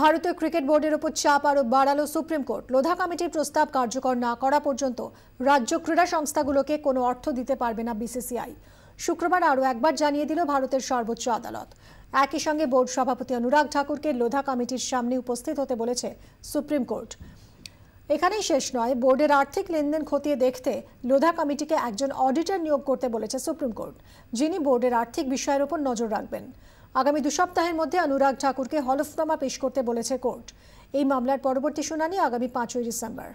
ভারতীয় ক্রিকেট বোর্ডের উপর চাপ আরও বাড়ালো সুপ্রিম কোর্ট লোধা কমিটির প্রস্তাব কার্যকর না করা পর্যন্ত রাজ্য ক্রীড়া সংস্থাগুলোকে কোনো অর্থ দিতে পারবে না বিসিসিআই শুক্রবার আরও একবার জানিয়ে দিল ভারতের সর্বোচ্চ আদালত একই সঙ্গে বোর্ড সভাপতি অনুরাগ ঠাকুরকে লোধা কমিটির সামনে উপস্থিত হতে বলেছে সুপ্রিম কোর্ট এখানেই শেষ নয় বোর্ডের আর্থিক লেনদেন খতিয়ে দেখতে লোধা কমিটিকে একজন অডিটর নিয়োগ করতে বলেছে সুপ্রিম কোর্ট যিনি বোর্ডের আর্থিক বিষয়ের উপর নজর রাখবেন আগামী দু সপ্তাহের মধ্যে অনুরাগ ঠাকুরকে হলফনামা পেশ করতে বলেছে কোর্ট এই মামলার পরবর্তী শুনানি আগামী পাঁচই ডিসেম্বর